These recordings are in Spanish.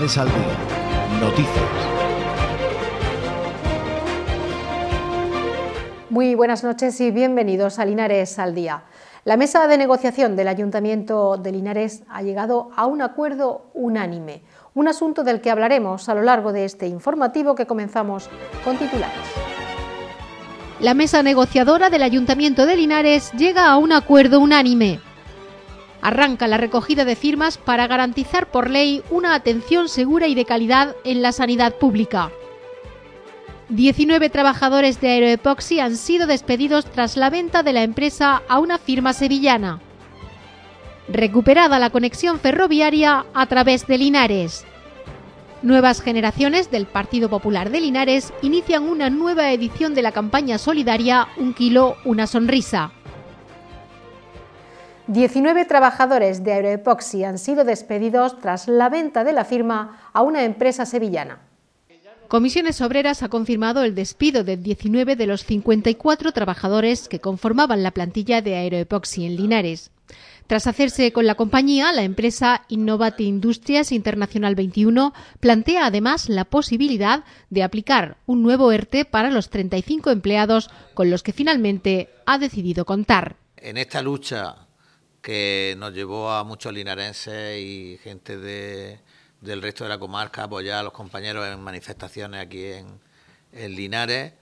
Linares al Noticias. Muy buenas noches y bienvenidos a Linares al Día. La mesa de negociación del Ayuntamiento de Linares ha llegado a un acuerdo unánime, un asunto del que hablaremos a lo largo de este informativo que comenzamos con titulares. La mesa negociadora del Ayuntamiento de Linares llega a un acuerdo unánime. Arranca la recogida de firmas para garantizar por ley una atención segura y de calidad en la sanidad pública. 19 trabajadores de Aeroepoxy han sido despedidos tras la venta de la empresa a una firma sevillana. Recuperada la conexión ferroviaria a través de Linares. Nuevas generaciones del Partido Popular de Linares inician una nueva edición de la campaña solidaria Un kilo, una sonrisa. 19 trabajadores de Aeroepoxy han sido despedidos tras la venta de la firma a una empresa sevillana. Comisiones Obreras ha confirmado el despido de 19 de los 54 trabajadores que conformaban la plantilla de Aeroepoxy en Linares. Tras hacerse con la compañía, la empresa Innovate Industrias Internacional 21 plantea además la posibilidad de aplicar un nuevo ERTE para los 35 empleados con los que finalmente ha decidido contar. En esta lucha que nos llevó a muchos linarenses y gente del resto de la comarca a apoyar a los compañeros en manifestaciones aquí en, Linares.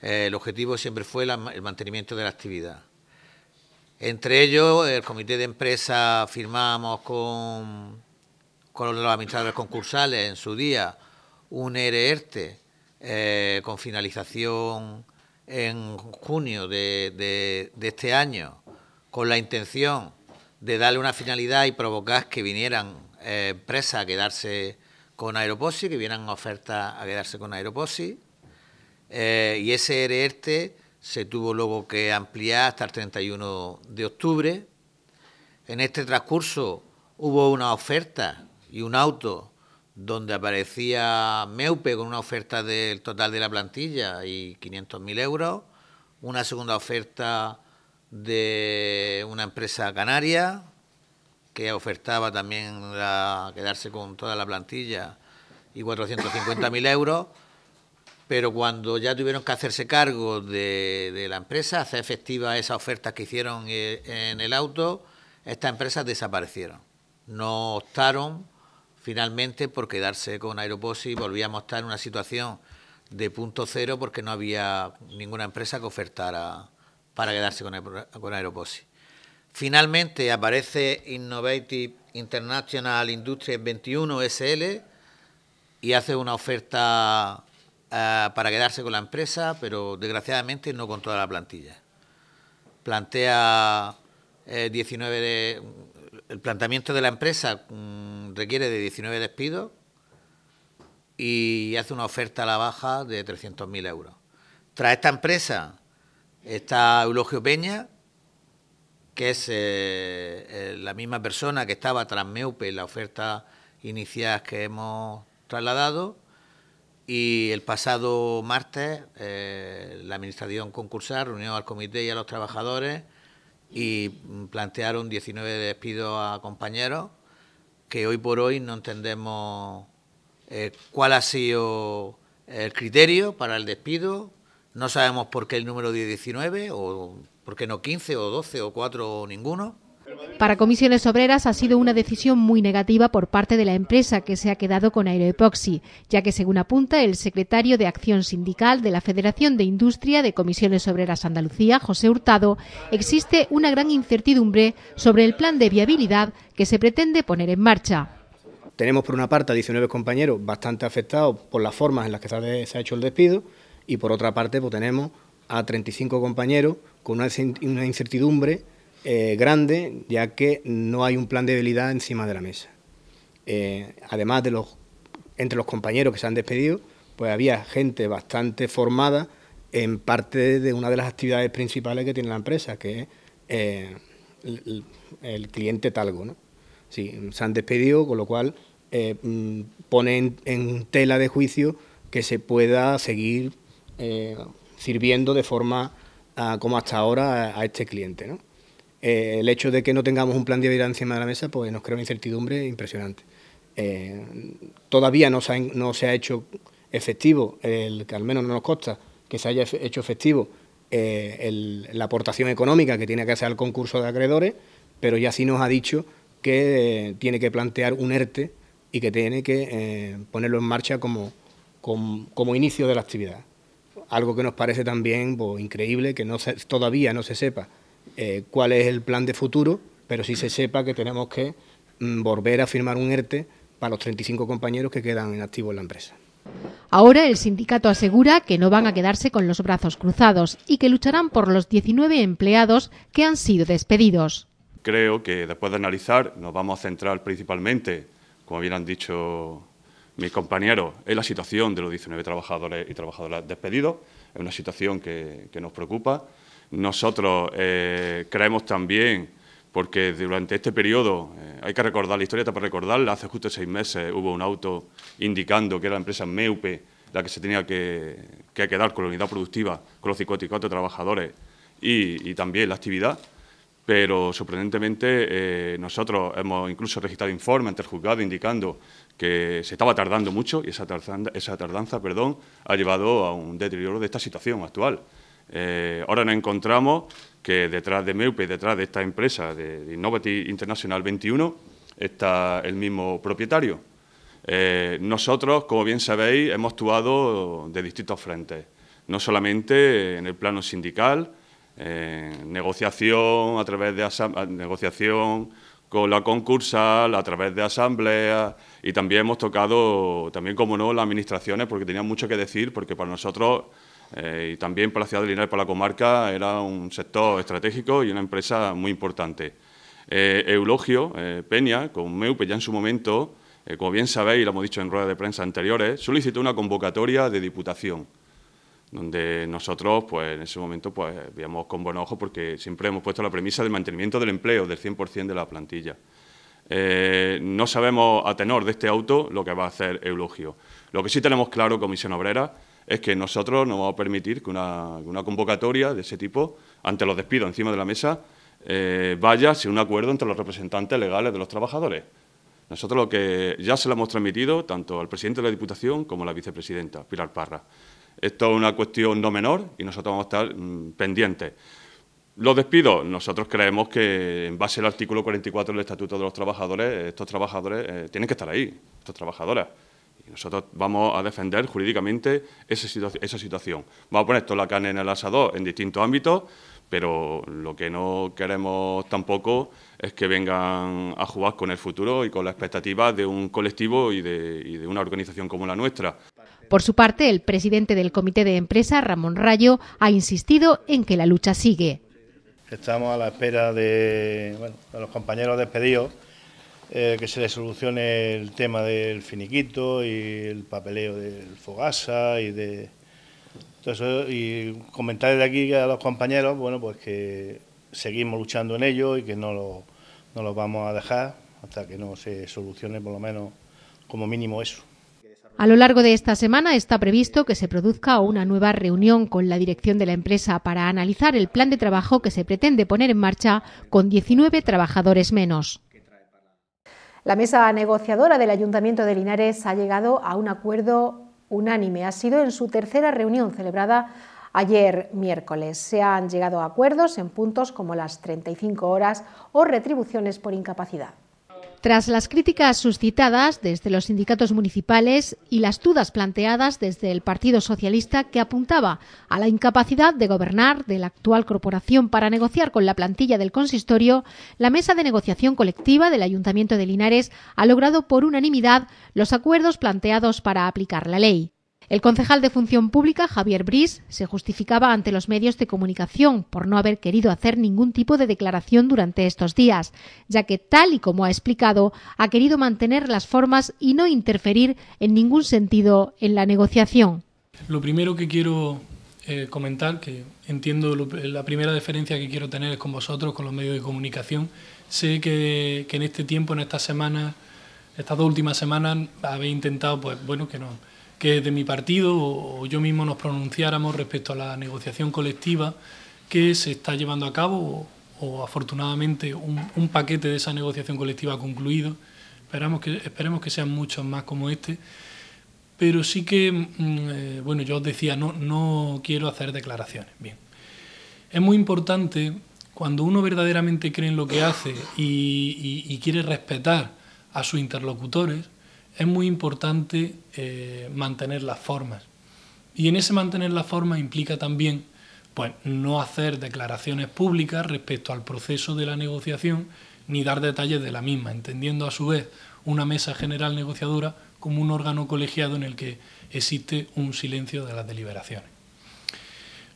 Eh, el objetivo siempre fue el mantenimiento de la actividad. Entre ellos, el comité de empresa firmamos con, con los administradores concursales en su día un e e e eh, con finalización en junio de, de este año, con la intención de darle una finalidad y provocar que vinieran eh, empresas a quedarse con Aeroposi, que vinieran ofertas a quedarse con Aeroposi. Eh, y ese ERTE se tuvo luego que ampliar hasta el 31 de octubre. En este transcurso hubo una oferta y un auto donde aparecía Meupe con una oferta del total de la plantilla y 500.000 euros, una segunda oferta de una empresa canaria que ofertaba también quedarse con toda la plantilla y 450.000 euros, pero cuando ya tuvieron que hacerse cargo de, la empresa, hacer efectiva esas ofertas que hicieron eh, en el auto, estas empresas desaparecieron. No optaron finalmente por quedarse con Aeroposi y volvíamos a estar en una situación de punto cero porque no había ninguna empresa que ofertara para quedarse con, Finalmente aparece Innovative International Industries 21 SL y hace una oferta eh, para quedarse con la empresa, pero desgraciadamente no con toda la plantilla. Plantea 19 eh, el planteamiento de la empresa mm, requiere de 19 despidos y hace una oferta a la baja de 300.000 euros. Tras esta empresa Está Eulogio Peña, que es eh, eh, la misma persona que estaba tras Meupe en la oferta inicial que hemos trasladado. Y el pasado martes eh, la Administración concursal reunió al comité y a los trabajadores y plantearon 19 despidos a compañeros que hoy por hoy no entendemos cuál ha sido el criterio para el despido, no sabemos por qué el número 19 o por qué no 15 o 12 o 4 o ninguno. Para comisiones obreras ha sido una decisión muy negativa por parte de la empresa que se ha quedado con Aeroepoxy, ya que según apunta el secretario de Acción Sindical de la Federación de Industria de Comisiones Obreras Andalucía, José Hurtado, existe una gran incertidumbre sobre el plan de viabilidad que se pretende poner en marcha. Tenemos por una parte a 19 compañeros bastante afectados por las formas en las que se ha hecho el despido, y por otra parte pues, tenemos a 35 compañeros con una, incertidumbre eh, grande ya que no hay un plan de debilidad encima de la mesa. Eh, además de los entre los compañeros que se han despedido, pues había gente bastante formada en parte de una de las actividades principales que tiene la empresa, que es eh, el, cliente talgo. ¿no? se han despedido, con lo cual mm, pone en, tela de juicio que se pueda seguir eh, sirviendo de forma ah, como hasta ahora a, este cliente. Eh, el hecho de que no tengamos un plan de vida encima de la mesa pues nos crea una incertidumbre impresionante. Eh, todavía no se, ha, hecho efectivo, el, que al menos no nos consta que se haya hecho efectivo la aportación económica que tiene que hacer al concurso de acreedores, pero ya sí nos ha dicho que tiene que plantear un ERTE y que tiene que ponerlo en marcha como inicio de la actividad algo que nos parece también pues, increíble, que todavía no se sepa eh, cuál es el plan de futuro, pero sí se sepa que tenemos que mm, volver a firmar un ERTE para los 35 compañeros que quedan en activo en la empresa. Ahora el sindicato asegura que no van a quedarse con los brazos cruzados y que lucharán por los 19 empleados que han sido despedidos. Creo que después de analizar nos vamos a centrar principalmente, como bien han dicho mis compañeros es la situación de los 19 trabajadores y trabajadoras despedidos, es una situación que, nos preocupa. Nosotros eh, creemos también, porque durante este periodo, eh, hay que recordar la historia, está para recordarla, hace justo seis meses hubo un auto indicando que era la empresa MEUPE la que se tenía que, quedar con la unidad productiva, con los 54 trabajadores y también la actividad pero sorprendentemente eh, nosotros hemos incluso registrado informe ante el juzgado indicando que se estaba tardando mucho y esa tardanza, perdón, ha llevado a un deterioro de esta situación actual. Eh, ahora nos encontramos que detrás de y detrás de esta empresa de Innovative International 21, está el mismo propietario. Eh, nosotros, como bien sabéis, hemos actuado de distintos frentes, no solamente en el plano sindical, eh, negociación a través de negociación con la concursal, a través de asambleas y también hemos tocado, también como no, las administraciones porque tenían mucho que decir, porque para nosotros eh, y también para la ciudad de Linares, para la comarca, era un sector estratégico y una empresa muy importante. Eh, Eulogio Peña, con MEUPE ya en su momento, como bien sabéis, y lo hemos dicho en ruedas de prensa anteriores, solicitó una convocatoria de diputación donde nosotros pues, en ese momento pues, veíamos con buen ojo porque siempre hemos puesto la premisa del mantenimiento del empleo del 100% de la plantilla. Eh, no sabemos a tenor de este auto lo que va a hacer Eulogio. Lo que sí tenemos claro, Comisión Obrera, es que nosotros no vamos a permitir que una, convocatoria de ese tipo, ante los despidos encima de la mesa, eh, vaya sin un acuerdo entre los representantes legales de los trabajadores. Nosotros lo que ya se lo hemos transmitido tanto al presidente de la Diputación como a la vicepresidenta, Pilar Parra. Esto es una cuestión no menor y nosotros vamos a estar mm, pendientes. Los despidos, nosotros creemos que en base al artículo 44 del Estatuto de los Trabajadores, estos trabajadores eh, tienen que estar ahí, estas trabajadoras. Y nosotros vamos a defender jurídicamente esa, situación. Vamos a poner toda la carne en el asador en distintos ámbitos, pero lo que no queremos tampoco es que vengan a jugar con el futuro y con la expectativa de un colectivo y de una organización como la nuestra. Por su parte, el presidente del comité de empresa, Ramón Rayo, ha insistido en que la lucha sigue. Estamos a la espera de, los compañeros despedidos, eh, que se les solucione el tema del finiquito y el papeleo del Fogasa y de y comentar de aquí a los compañeros, bueno, pues que seguimos luchando en ello y que no lo, no lo vamos a dejar hasta que no se solucione por lo menos como mínimo eso. A lo largo de esta semana está previsto que se produzca una nueva reunión con la dirección de la empresa para analizar el plan de trabajo que se pretende poner en marcha con 19 trabajadores menos. La mesa negociadora del Ayuntamiento de Linares ha llegado a un acuerdo unánime. Ha sido en su tercera reunión celebrada ayer miércoles. Se han llegado a acuerdos en puntos como las 35 horas o retribuciones por incapacidad. Tras las críticas suscitadas desde los sindicatos municipales y las dudas planteadas desde el Partido Socialista que apuntaba a la incapacidad de gobernar de la actual corporación para negociar con la plantilla del consistorio, la mesa de negociación colectiva del Ayuntamiento de Linares ha logrado por unanimidad los acuerdos planteados para aplicar la ley. El concejal de Función Pública, Javier Bris, se justificaba ante los medios de comunicación por no haber querido hacer ningún tipo de declaración durante estos días, ya que, tal y como ha explicado, ha querido mantener las formas y no interferir en ningún sentido en la negociación. Lo primero que quiero eh, comentar, que entiendo la primera diferencia que quiero tener es con vosotros, con los medios de comunicación. Sé que, en este tiempo, en estas semanas, estas dos últimas semanas, habéis intentado, pues bueno, que no que de mi partido o yo mismo nos pronunciáramos respecto a la negociación colectiva que se está llevando a cabo o, afortunadamente un, paquete de esa negociación colectiva ha concluido. Esperamos que, esperemos que sean muchos más como este. Pero sí que, mm, eh, bueno, yo os decía, no, no quiero hacer declaraciones. Bien. Es muy importante cuando uno verdaderamente cree en lo que hace y quiere respetar a sus interlocutores, es muy importante eh, mantener las formas. Y en ese mantener las formas implica también pues, no hacer declaraciones públicas respecto al proceso de la negociación ni dar detalles de la misma, entendiendo a su vez una mesa general negociadora como un órgano colegiado en el que existe un silencio de las deliberaciones.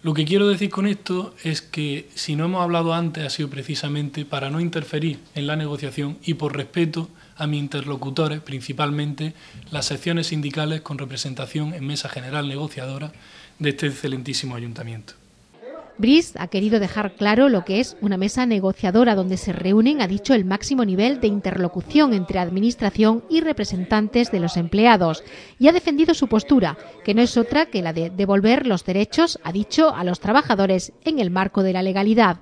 Lo que quiero decir con esto es que si no hemos hablado antes ha sido precisamente para no interferir en la negociación y por respeto a mis interlocutores, eh, principalmente las secciones sindicales con representación en mesa general negociadora de este excelentísimo ayuntamiento. Brice ha querido dejar claro lo que es una mesa negociadora donde se reúnen, ha dicho, el máximo nivel de interlocución entre administración y representantes de los empleados y ha defendido su postura, que no es otra que la de devolver los derechos, ha dicho, a los trabajadores en el marco de la legalidad.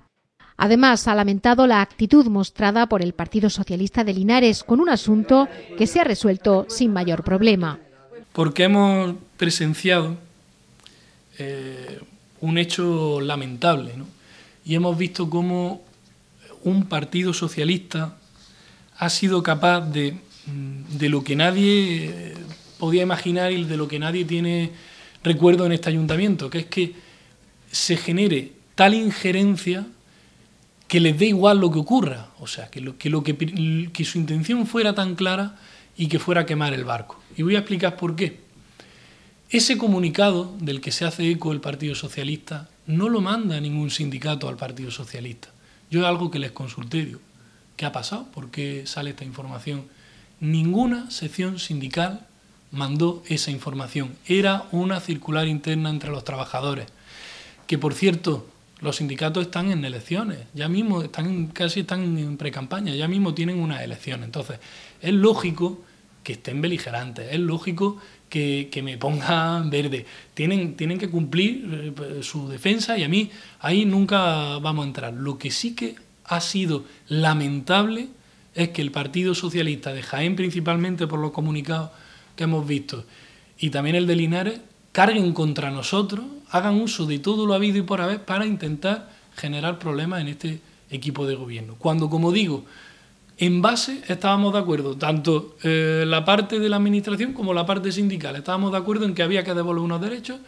Además, ha lamentado la actitud mostrada por el Partido Socialista de Linares con un asunto que se ha resuelto sin mayor problema. Porque hemos presenciado eh, un hecho lamentable ¿no? y hemos visto cómo un Partido Socialista ha sido capaz de, mm, de lo que nadie eh, podía imaginar y de lo que nadie tiene recuerdo en este ayuntamiento, que es que se genere tal injerencia que les dé igual lo que ocurra, o sea, que, lo, que, lo que, su intención fuera tan clara y que fuera quemar el barco. Y voy a explicar por qué. Ese comunicado del que se hace eco el Partido Socialista no lo manda ningún sindicato al Partido Socialista. Yo algo que les consulté, digo, ¿qué ha pasado? ¿Por qué sale esta información? Ninguna sección sindical mandó esa información. Era una circular interna entre los trabajadores. Que por cierto, los sindicatos están en elecciones, ya mismo están casi están en precampaña, ya mismo tienen una elección. Entonces, es lógico que estén beligerantes, es lógico que, me pongan verde. Tienen, tienen que cumplir eh, su defensa y a mí ahí nunca vamos a entrar. Lo que sí que ha sido lamentable es que el Partido Socialista de Jaén, principalmente por los comunicados que hemos visto, y también el de Linares, carguen contra nosotros hagan uso de todo lo habido y por haber para intentar generar problemas en este equipo de gobierno. Cuando, como digo, en base estábamos de acuerdo, tanto eh, la parte de la administración como la parte sindical, estábamos de acuerdo en que había que devolver unos derechos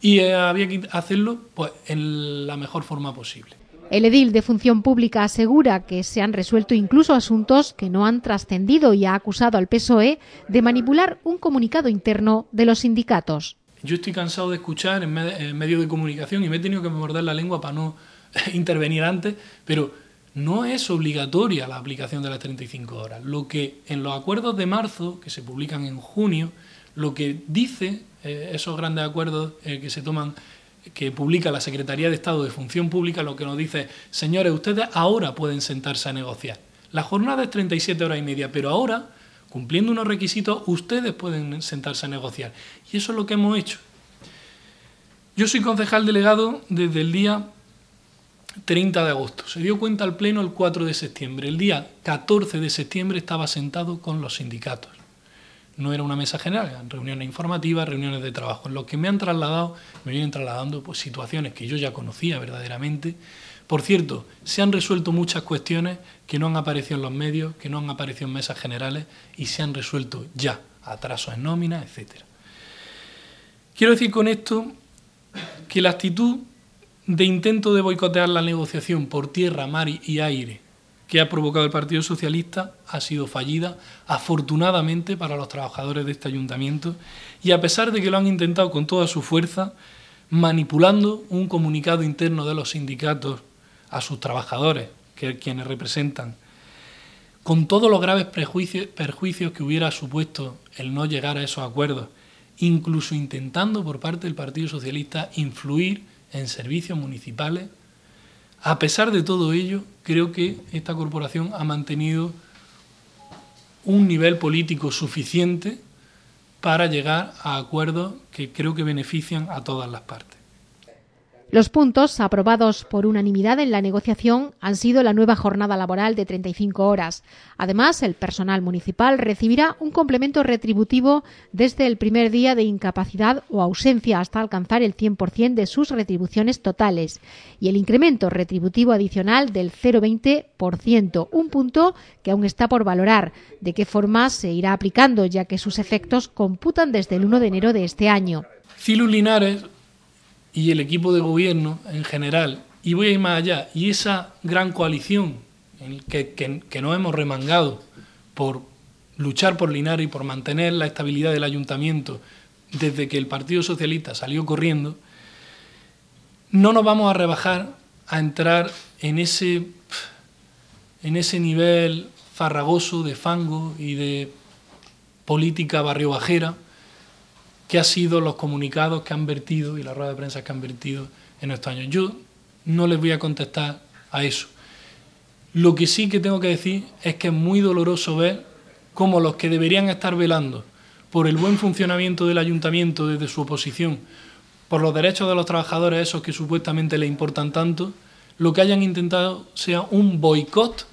y eh, había que hacerlo pues, en la mejor forma posible. El edil de Función Pública asegura que se han resuelto incluso asuntos que no han trascendido y ha acusado al PSOE de manipular un comunicado interno de los sindicatos yo estoy cansado de escuchar en, medios de comunicación y me he tenido que morder la lengua para no intervenir antes, pero no es obligatoria la aplicación de las 35 horas. Lo que en los acuerdos de marzo, que se publican en junio, lo que dice eh, esos grandes acuerdos eh, que se toman que publica la Secretaría de Estado de Función Pública, lo que nos dice, señores, ustedes ahora pueden sentarse a negociar. La jornada es 37 horas y media, pero ahora Cumpliendo unos requisitos, ustedes pueden sentarse a negociar. Y eso es lo que hemos hecho. Yo soy concejal delegado desde el día 30 de agosto. Se dio cuenta al Pleno el 4 de septiembre. El día 14 de septiembre estaba sentado con los sindicatos. No era una mesa general, eran reuniones informativas, reuniones de trabajo. En los que me han trasladado, me vienen trasladando pues, situaciones que yo ya conocía verdaderamente, por cierto, se han resuelto muchas cuestiones que no han aparecido en los medios, que no han aparecido en mesas generales y se han resuelto ya, atrasos en nómina, etc. Quiero decir con esto que la actitud de intento de boicotear la negociación por tierra, mar y aire que ha provocado el Partido Socialista ha sido fallida, afortunadamente para los trabajadores de este ayuntamiento, y a pesar de que lo han intentado con toda su fuerza, manipulando un comunicado interno de los sindicatos a sus trabajadores, que, quienes representan, con todos los graves perjuicios que hubiera supuesto el no llegar a esos acuerdos, incluso intentando por parte del Partido Socialista influir en servicios municipales, a pesar de todo ello, creo que esta corporación ha mantenido un nivel político suficiente para llegar a acuerdos que creo que benefician a todas las partes. Los puntos aprobados por unanimidad en la negociación han sido la nueva jornada laboral de 35 horas. Además, el personal municipal recibirá un complemento retributivo desde el primer día de incapacidad o ausencia hasta alcanzar el 100% de sus retribuciones totales y el incremento retributivo adicional del 0,20%, un punto que aún está por valorar de qué forma se irá aplicando, ya que sus efectos computan desde el 1 de enero de este año y el equipo de gobierno en general, y voy a ir más allá, y esa gran coalición que, que, que nos hemos remangado por luchar por Linares y por mantener la estabilidad del ayuntamiento desde que el Partido Socialista salió corriendo, no nos vamos a rebajar a entrar en ese, en ese nivel farragoso de fango y de política barrio bajera que han sido los comunicados que han vertido y la rueda de prensa que han vertido en estos años. Yo no les voy a contestar a eso. Lo que sí que tengo que decir es que es muy doloroso ver cómo los que deberían estar velando por el buen funcionamiento del ayuntamiento desde su oposición, por los derechos de los trabajadores, esos que supuestamente le importan tanto, lo que hayan intentado sea un boicot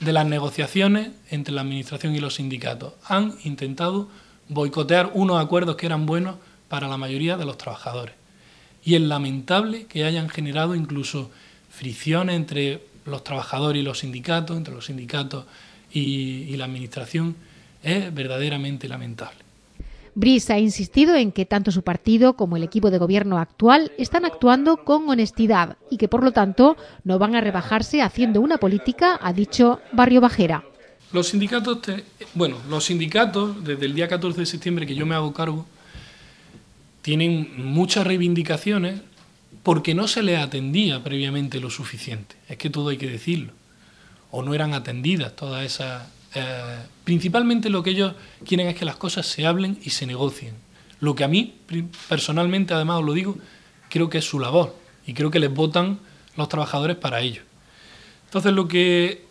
de las negociaciones entre la Administración y los sindicatos. Han intentado boicotear unos acuerdos que eran buenos para la mayoría de los trabajadores. Y es lamentable que hayan generado incluso fricciones entre los trabajadores y los sindicatos, entre los sindicatos y, la administración. Es verdaderamente lamentable. Brice ha insistido en que tanto su partido como el equipo de gobierno actual están actuando con honestidad y que por lo tanto no van a rebajarse haciendo una política, ha dicho, barrio bajera. Los sindicatos, bueno, los sindicatos, desde el día 14 de septiembre que yo me hago cargo, tienen muchas reivindicaciones porque no se les atendía previamente lo suficiente. Es que todo hay que decirlo. O no eran atendidas todas esas... Eh, principalmente lo que ellos quieren es que las cosas se hablen y se negocien. Lo que a mí, personalmente, además os lo digo, creo que es su labor y creo que les votan los trabajadores para ello. Entonces lo que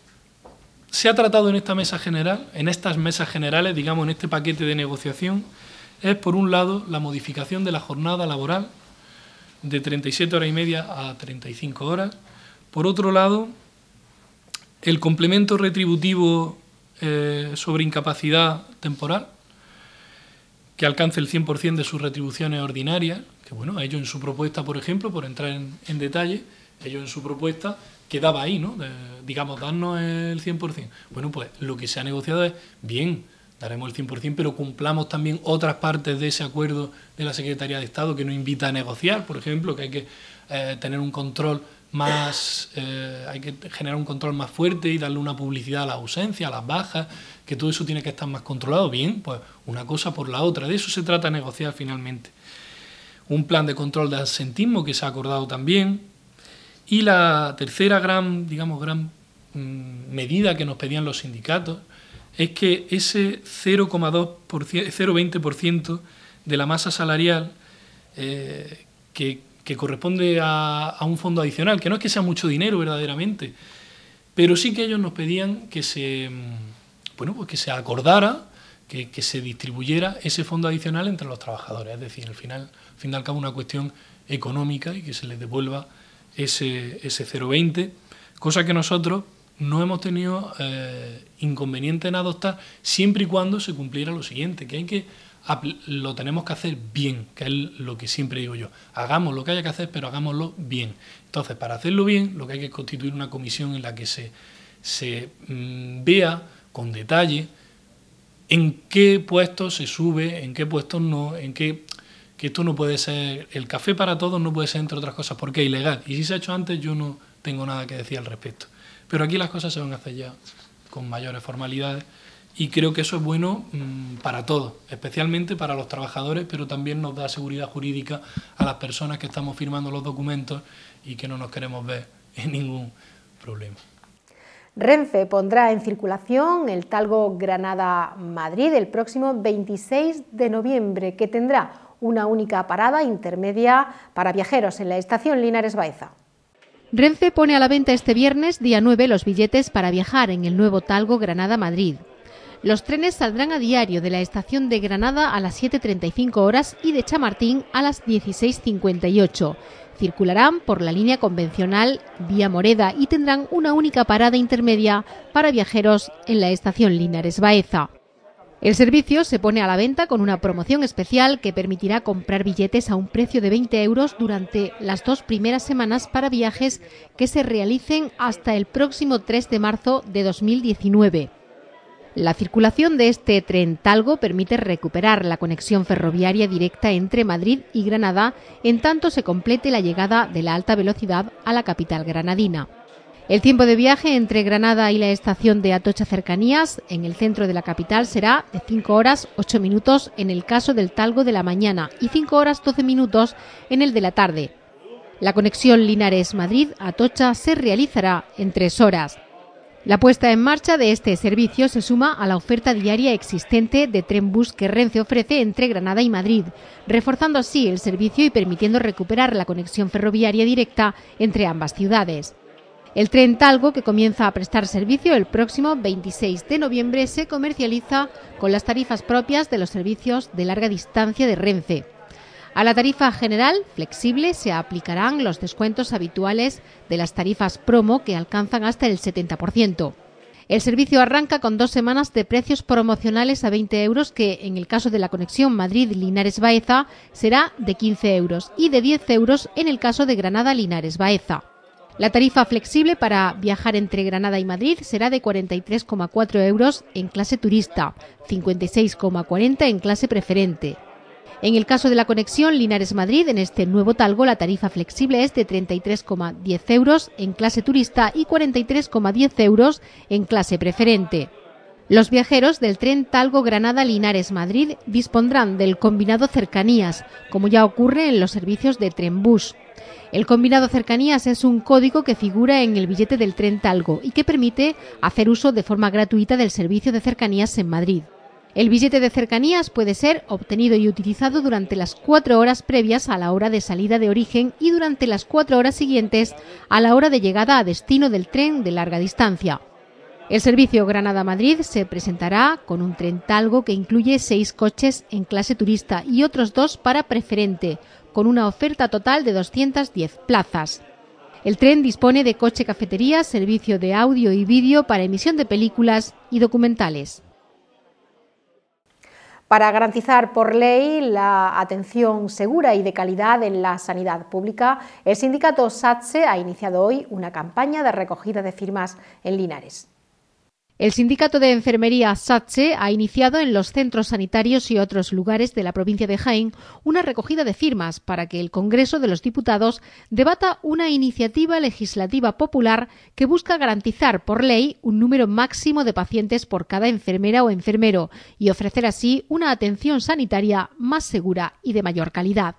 se ha tratado en esta mesa general, en estas mesas generales, digamos, en este paquete de negociación, es, por un lado, la modificación de la jornada laboral de 37 horas y media a 35 horas. Por otro lado, el complemento retributivo eh, sobre incapacidad temporal, que alcance el 100% de sus retribuciones ordinarias, que bueno, ellos en su propuesta, por ejemplo, por entrar en, en detalle, ellos en su propuesta quedaba ahí, ¿no? digamos, darnos el 100%. Bueno, pues lo que se ha negociado es, bien, daremos el 100%, pero cumplamos también otras partes de ese acuerdo de la Secretaría de Estado que nos invita a negociar, por ejemplo, que hay que eh, tener un control más, eh, hay que generar un control más fuerte y darle una publicidad a la ausencia, a las bajas, que todo eso tiene que estar más controlado. Bien, pues una cosa por la otra, de eso se trata negociar finalmente. Un plan de control de absentismo que se ha acordado también, y la tercera gran, digamos, gran mm, medida que nos pedían los sindicatos es que ese 0,20% de la masa salarial eh, que, corresponde a, un fondo adicional, que no es que sea mucho dinero verdaderamente, pero sí que ellos nos pedían que se, mm, bueno, pues que se acordara, que, que, se distribuyera ese fondo adicional entre los trabajadores, es decir, al final, al fin y al cabo una cuestión económica y que se les devuelva ese, 0,20, cosa que nosotros no hemos tenido eh, inconveniente en adoptar siempre y cuando se cumpliera lo siguiente, que hay que lo tenemos que hacer bien, que es lo que siempre digo yo. Hagamos lo que haya que hacer, pero hagámoslo bien. Entonces, para hacerlo bien, lo que hay que constituir una comisión en la que se, se mm, vea con detalle en qué puestos se sube, en qué puestos no, en qué que esto no puede ser, el café para todos no puede ser, entre otras cosas, porque es ilegal. Y si se ha hecho antes, yo no tengo nada que decir al respecto. Pero aquí las cosas se van a hacer ya con mayores formalidades y creo que eso es bueno mm, para todos, especialmente para los trabajadores, pero también nos da seguridad jurídica a las personas que estamos firmando los documentos y que no nos queremos ver en ningún problema. Renfe pondrá en circulación el talgo Granada-Madrid el próximo 26 de noviembre, que tendrá una única parada intermedia para viajeros en la estación Linares Baeza. Renfe pone a la venta este viernes, día 9, los billetes para viajar en el nuevo Talgo Granada-Madrid. Los trenes saldrán a diario de la estación de Granada a las 7.35 horas y de Chamartín a las 16.58. Circularán por la línea convencional vía Moreda y tendrán una única parada intermedia para viajeros en la estación Linares Baeza. El servicio se pone a la venta con una promoción especial que permitirá comprar billetes a un precio de 20 euros durante las dos primeras semanas para viajes que se realicen hasta el próximo 3 de marzo de 2019. La circulación de este tren Talgo permite recuperar la conexión ferroviaria directa entre Madrid y Granada en tanto se complete la llegada de la alta velocidad a la capital granadina. El tiempo de viaje entre Granada y la estación de Atocha Cercanías, en el centro de la capital, será de 5 horas 8 minutos en el caso del Talgo de la mañana y 5 horas 12 minutos en el de la tarde. La conexión Linares-Madrid-Atocha se realizará en 3 horas. La puesta en marcha de este servicio se suma a la oferta diaria existente de tren-bus que Renfe ofrece entre Granada y Madrid, reforzando así el servicio y permitiendo recuperar la conexión ferroviaria directa entre ambas ciudades. El tren Talgo, que comienza a prestar servicio el próximo 26 de noviembre, se comercializa con las tarifas propias de los servicios de larga distancia de Renfe. A la tarifa general flexible se aplicarán los descuentos habituales de las tarifas promo que alcanzan hasta el 70%. El servicio arranca con dos semanas de precios promocionales a 20 euros, que en el caso de la conexión Madrid-Linares-Baeza será de 15 euros y de 10 euros en el caso de Granada-Linares-Baeza. La tarifa flexible para viajar entre Granada y Madrid será de 43,4 euros en clase turista, 56,40 en clase preferente. En el caso de la conexión Linares-Madrid, en este nuevo talgo la tarifa flexible es de 33,10 euros en clase turista y 43,10 euros en clase preferente. Los viajeros del tren Talgo Granada Linares Madrid dispondrán del combinado cercanías, como ya ocurre en los servicios de tren bus. El combinado cercanías es un código que figura en el billete del tren Talgo y que permite hacer uso de forma gratuita del servicio de cercanías en Madrid. El billete de cercanías puede ser obtenido y utilizado durante las cuatro horas previas a la hora de salida de origen y durante las cuatro horas siguientes a la hora de llegada a destino del tren de larga distancia. El servicio Granada-Madrid se presentará con un tren talgo que incluye seis coches en clase turista y otros dos para preferente, con una oferta total de 210 plazas. El tren dispone de coche cafetería, servicio de audio y vídeo para emisión de películas y documentales. Para garantizar por ley la atención segura y de calidad en la sanidad pública, el sindicato SATSE ha iniciado hoy una campaña de recogida de firmas en Linares. El sindicato de enfermería SATSE ha iniciado en los centros sanitarios y otros lugares de la provincia de Jaén una recogida de firmas para que el Congreso de los Diputados debata una iniciativa legislativa popular que busca garantizar por ley un número máximo de pacientes por cada enfermera o enfermero y ofrecer así una atención sanitaria más segura y de mayor calidad.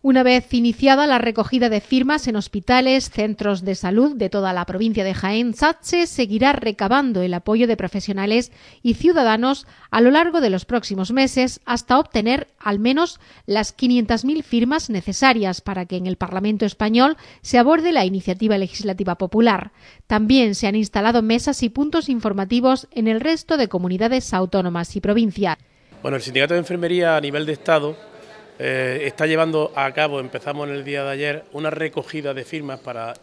Una vez iniciada la recogida de firmas en hospitales, centros de salud de toda la provincia de Jaén, SATSE seguirá recabando el apoyo de profesionales y ciudadanos a lo largo de los próximos meses hasta obtener al menos las 500.000 firmas necesarias para que en el Parlamento español se aborde la iniciativa legislativa popular. También se han instalado mesas y puntos informativos en el resto de comunidades autónomas y provincias. Bueno, el Sindicato de Enfermería a nivel de Estado eh, está llevando a cabo, empezamos en el día de ayer, una recogida de firmas para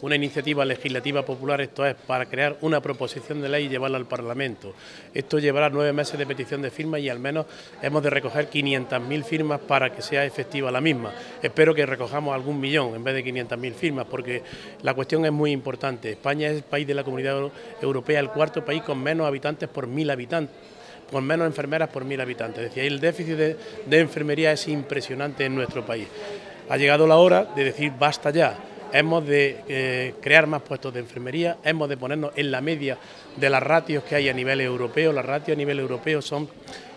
una iniciativa legislativa popular, esto es, para crear una proposición de ley y llevarla al Parlamento. Esto llevará nueve meses de petición de firmas y al menos hemos de recoger 500.000 firmas para que sea efectiva la misma. Espero que recojamos algún millón en vez de 500.000 firmas, porque la cuestión es muy importante. España es el país de la Comunidad Europea, el cuarto país con menos habitantes por mil habitantes con menos enfermeras por mil habitantes. Es decir, el déficit de, enfermería es impresionante en nuestro país. Ha llegado la hora de decir basta ya hemos de eh, crear más puestos de enfermería, hemos de ponernos en la media de las ratios que hay a nivel europeo. Las ratios a nivel europeo son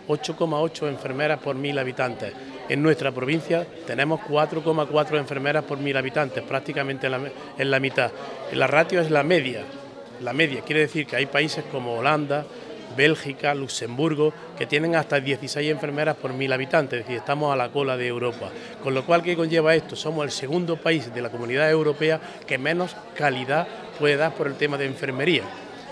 8,8 enfermeras por mil habitantes. En nuestra provincia tenemos 4,4 enfermeras por mil habitantes, prácticamente la, en la mitad. La ratio es la media, la media. Quiere decir que hay países como Holanda, Bélgica, Luxemburgo, que tienen hasta 16 enfermeras por mil habitantes, es decir, estamos a la cola de Europa. Con lo cual, ¿qué conlleva esto? Somos el segundo país de la comunidad europea que menos calidad puede dar por el tema de enfermería.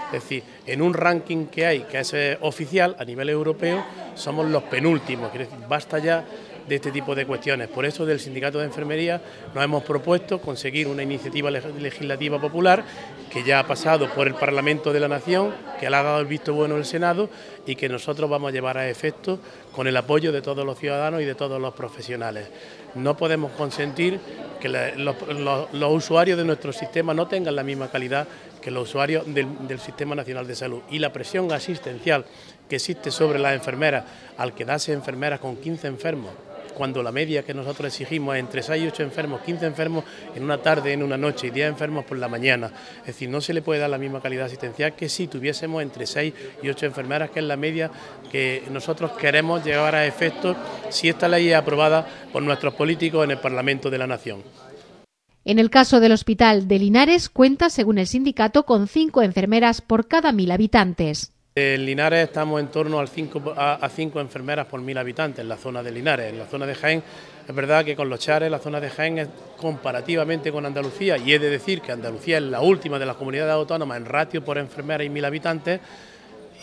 Es decir, en un ranking que hay, que es eh, oficial a nivel europeo, somos los penúltimos. Decir, basta ya de este tipo de cuestiones. Por eso, del Sindicato de Enfermería nos hemos propuesto conseguir una iniciativa legislativa popular que ya ha pasado por el Parlamento de la Nación, que le ha dado el visto bueno el Senado y que nosotros vamos a llevar a efecto con el apoyo de todos los ciudadanos y de todos los profesionales. No podemos consentir que los, usuarios de nuestro sistema no tengan la misma calidad que los usuarios del, del Sistema Nacional de Salud. Y la presión asistencial que existe sobre las enfermeras, al quedarse enfermeras con 15 enfermos cuando la media que nosotros exigimos es entre 6 y 8 enfermos, 15 enfermos en una tarde, en una noche y 10 enfermos por la mañana. Es decir, no se le puede dar la misma calidad asistencial que si tuviésemos entre 6 y 8 enfermeras, que es la media que nosotros queremos llevar a efecto si esta ley es aprobada por nuestros políticos en el Parlamento de la Nación. En el caso del Hospital de Linares cuenta, según el sindicato, con cinco enfermeras por cada mil habitantes. En Linares estamos en torno al a cinco enfermeras por mil habitantes en la zona de Linares. En la zona de Jaén es verdad que con los Chares la zona de Jaén es comparativamente con Andalucía y he de decir que Andalucía es la última de las comunidades autónomas en ratio por enfermera y mil habitantes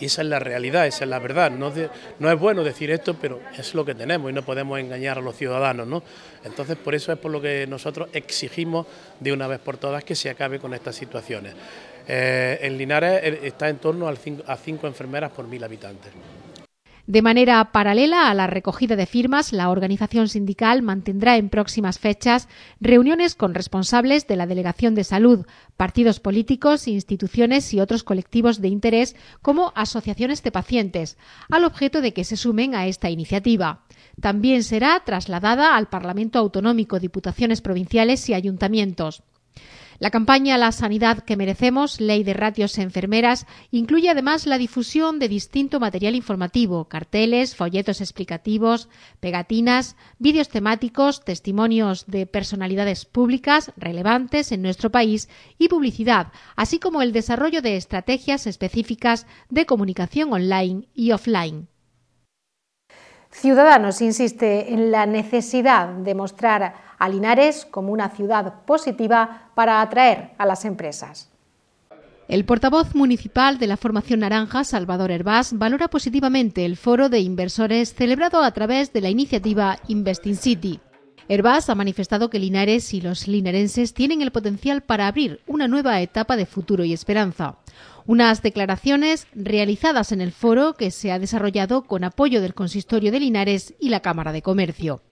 y esa es la realidad, esa es la verdad. No, no, es bueno decir esto, pero es lo que tenemos y no podemos engañar a los ciudadanos. ¿no? Entonces, por eso es por lo que nosotros exigimos de una vez por todas que se acabe con estas situaciones. Eh, en Linares eh, está en torno a 5 enfermeras por mil habitantes. De manera paralela a la recogida de firmas, la organización sindical mantendrá en próximas fechas reuniones con responsables de la Delegación de Salud, partidos políticos, instituciones y otros colectivos de interés como asociaciones de pacientes, al objeto de que se sumen a esta iniciativa. También será trasladada al Parlamento Autonómico, Diputaciones Provinciales y Ayuntamientos. La campaña La Sanidad que Merecemos, Ley de Ratios Enfermeras, incluye además la difusión de distinto material informativo, carteles, folletos explicativos, pegatinas, vídeos temáticos, testimonios de personalidades públicas relevantes en nuestro país y publicidad, así como el desarrollo de estrategias específicas de comunicación online y offline. Ciudadanos insiste en la necesidad de mostrar a Linares como una ciudad positiva para atraer a las empresas. El portavoz municipal de la Formación Naranja, Salvador Herbás, valora positivamente el foro de inversores celebrado a través de la iniciativa Investing City. Herbás ha manifestado que Linares y los linarenses tienen el potencial para abrir una nueva etapa de futuro y esperanza. Unas declaraciones realizadas en el foro que se ha desarrollado con apoyo del Consistorio de Linares y la Cámara de Comercio.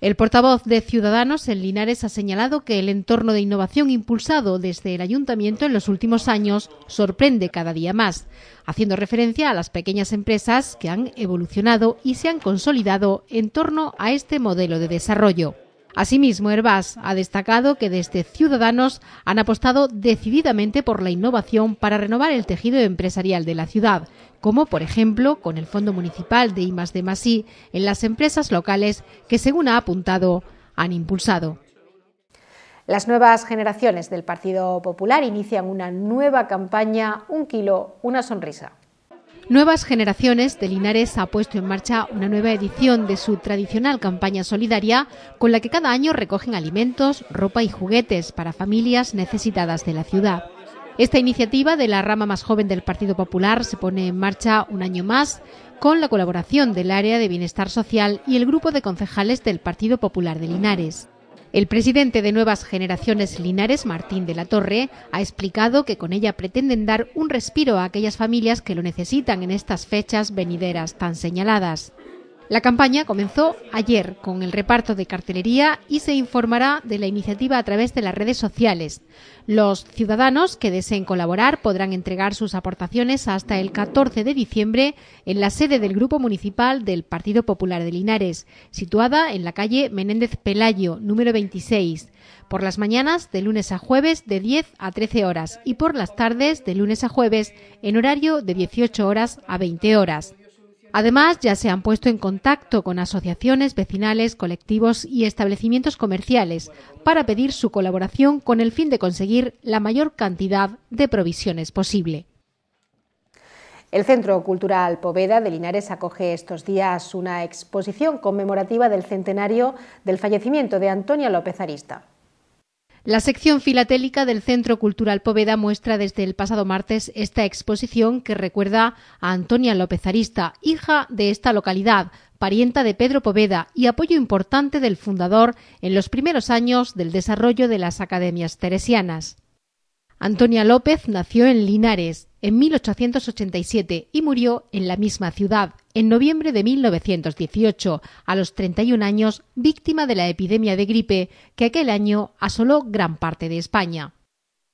El portavoz de Ciudadanos en Linares ha señalado que el entorno de innovación impulsado desde el ayuntamiento en los últimos años sorprende cada día más, haciendo referencia a las pequeñas empresas que han evolucionado y se han consolidado en torno a este modelo de desarrollo. Asimismo, Herbás ha destacado que desde Ciudadanos han apostado decididamente por la innovación para renovar el tejido empresarial de la ciudad, como por ejemplo con el Fondo Municipal de IMAS de Masí en las empresas locales que, según ha apuntado, han impulsado. Las nuevas generaciones del Partido Popular inician una nueva campaña, un kilo, una sonrisa. Nuevas Generaciones de Linares ha puesto en marcha una nueva edición de su tradicional campaña solidaria con la que cada año recogen alimentos, ropa y juguetes para familias necesitadas de la ciudad. Esta iniciativa de la rama más joven del Partido Popular se pone en marcha un año más con la colaboración del Área de Bienestar Social y el grupo de concejales del Partido Popular de Linares. El presidente de Nuevas Generaciones Linares, Martín de la Torre, ha explicado que con ella pretenden dar un respiro a aquellas familias que lo necesitan en estas fechas venideras tan señaladas. La campaña comenzó ayer con el reparto de cartelería y se informará de la iniciativa a través de las redes sociales. Los ciudadanos que deseen colaborar podrán entregar sus aportaciones hasta el 14 de diciembre en la sede del Grupo Municipal del Partido Popular de Linares, situada en la calle Menéndez Pelayo, número 26, por las mañanas de lunes a jueves de 10 a 13 horas y por las tardes de lunes a jueves en horario de 18 horas a 20 horas. Además, ya se han puesto en contacto con asociaciones vecinales, colectivos y establecimientos comerciales para pedir su colaboración con el fin de conseguir la mayor cantidad de provisiones posible. El Centro Cultural Poveda de Linares acoge estos días una exposición conmemorativa del centenario del fallecimiento de Antonia López Arista. La sección filatélica del Centro Cultural Poveda muestra desde el pasado martes esta exposición que recuerda a Antonia López Arista, hija de esta localidad, parienta de Pedro Poveda y apoyo importante del fundador en los primeros años del desarrollo de las academias teresianas. Antonia López nació en Linares en 1887 y murió en la misma ciudad, en noviembre de 1918, a los 31 años, víctima de la epidemia de gripe que aquel año asoló gran parte de España.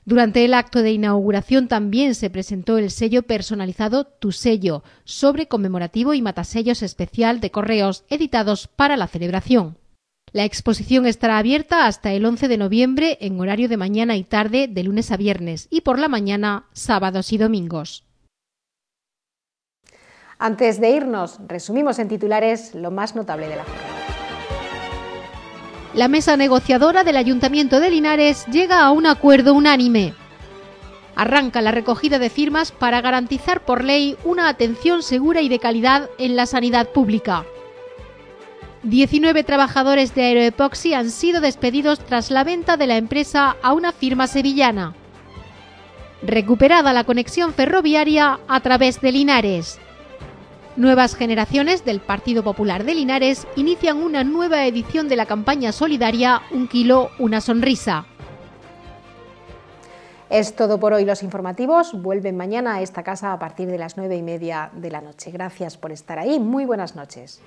Durante el acto de inauguración también se presentó el sello personalizado Tu Sello, sobre conmemorativo y matasellos especial de correos editados para la celebración. La exposición estará abierta hasta el 11 de noviembre en horario de mañana y tarde de lunes a viernes y por la mañana, sábados y domingos. Antes de irnos, resumimos en titulares lo más notable de la jornada. La mesa negociadora del Ayuntamiento de Linares llega a un acuerdo unánime. Arranca la recogida de firmas para garantizar por ley una atención segura y de calidad en la sanidad pública. 19 trabajadores de Aeroepoxy han sido despedidos tras la venta de la empresa a una firma sevillana. Recuperada la conexión ferroviaria a través de Linares. Nuevas generaciones del Partido Popular de Linares inician una nueva edición de la campaña solidaria Un kilo, una sonrisa. Es todo por hoy. Los informativos vuelven mañana a esta casa a partir de las nueve y media de la noche. Gracias por estar ahí. Muy buenas noches.